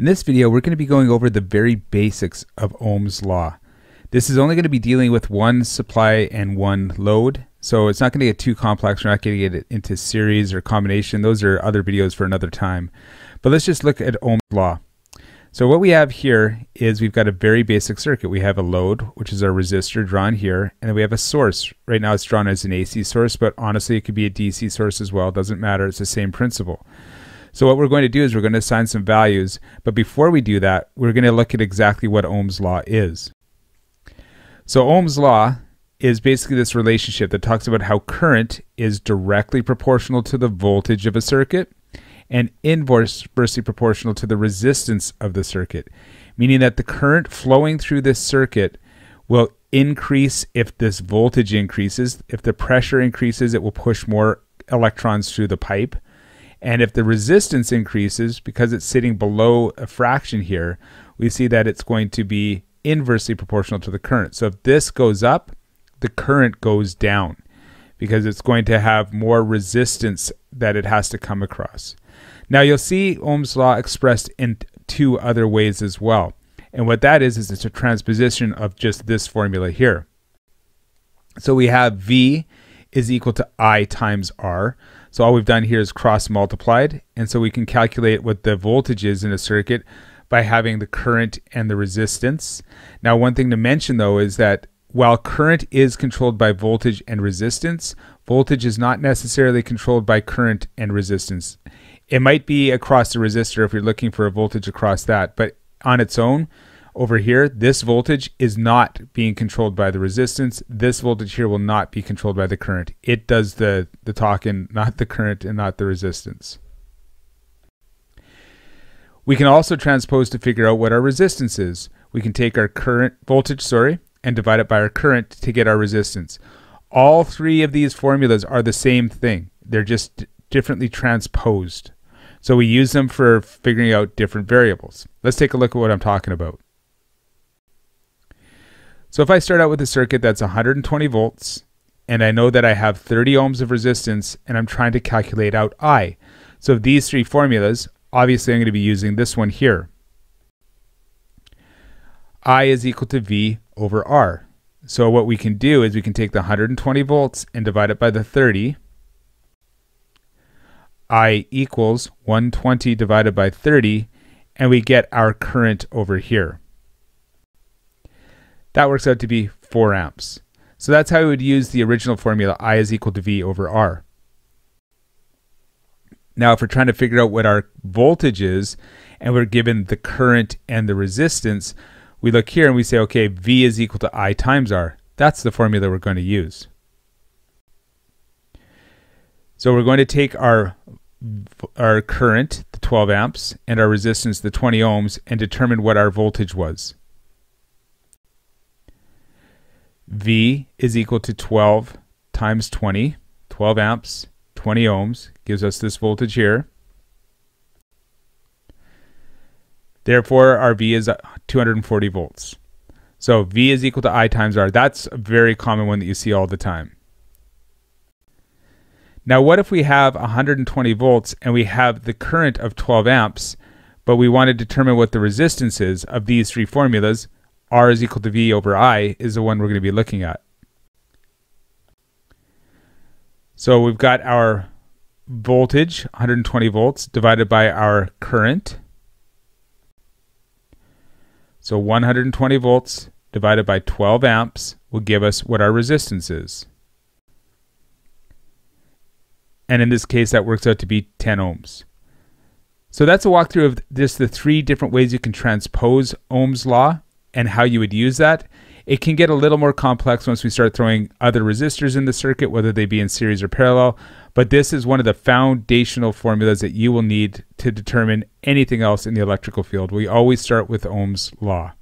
In this video, we're going to be going over the very basics of Ohm's law. This is only going to be dealing with one supply and one load, so it's not going to get too complex. We're not going to get into series or combination. Those are other videos for another time. But let's just look at Ohm's law. So what we have here is we've got a very basic circuit. We have a load, which is our resistor drawn here, and then we have a source. Right now it's drawn as an AC source, but honestly it could be a DC source as well. It doesn't matter, it's the same principle. So what we're going to do is we're going to assign some values, but before we do that, we're going to look at exactly what Ohm's law is. So Ohm's law is basically this relationship that talks about how current is directly proportional to the voltage of a circuit and inversely proportional to the resistance of the circuit, meaning that the current flowing through this circuit will increase if this voltage increases. If the pressure increases, it will push more electrons through the pipe. And if the resistance increases, because it's sitting below a fraction here, we see that it's going to be inversely proportional to the current. So if this goes up, the current goes down because it's going to have more resistance that it has to come across. Now you'll see Ohm's law expressed in two other ways as well. And what that is, is it's a transposition of just this formula here. So we have V is equal to I times R. So all we've done here is cross multiplied. And so we can calculate what the voltage is in a circuit by having the current and the resistance. Now, one thing to mention though is that while current is controlled by voltage and resistance, voltage is not necessarily controlled by current and resistance. It might be across the resistor if you're looking for a voltage across that, but on its own, over here, this voltage is not being controlled by the resistance. This voltage here will not be controlled by the current. It does the, the talking, not the current and not the resistance. We can also transpose to figure out what our resistance is. We can take our current voltage, sorry, and divide it by our current to get our resistance. All three of these formulas are the same thing. They're just differently transposed. So we use them for figuring out different variables. Let's take a look at what I'm talking about. So if I start out with a circuit that's 120 volts, and I know that I have 30 ohms of resistance, and I'm trying to calculate out I. So these three formulas, obviously I'm going to be using this one here. I is equal to V over R. So what we can do is we can take the 120 volts and divide it by the 30. I equals 120 divided by 30, and we get our current over here. That works out to be 4 amps. So that's how we would use the original formula, I is equal to V over R. Now, if we're trying to figure out what our voltage is, and we're given the current and the resistance, we look here and we say, okay, V is equal to I times R. That's the formula we're going to use. So we're going to take our our current, the 12 amps, and our resistance, the 20 ohms, and determine what our voltage was. V is equal to 12 times 20. 12 amps, 20 ohms gives us this voltage here. Therefore, our V is uh, 240 volts. So V is equal to I times R. That's a very common one that you see all the time. Now, what if we have 120 volts and we have the current of 12 amps, but we want to determine what the resistance is of these three formulas? r is equal to v over i is the one we're going to be looking at. So we've got our voltage, 120 volts, divided by our current. So 120 volts divided by 12 amps will give us what our resistance is. And in this case, that works out to be 10 ohms. So that's a walkthrough of just the three different ways you can transpose Ohm's law and how you would use that. It can get a little more complex once we start throwing other resistors in the circuit, whether they be in series or parallel. But this is one of the foundational formulas that you will need to determine anything else in the electrical field. We always start with Ohm's law.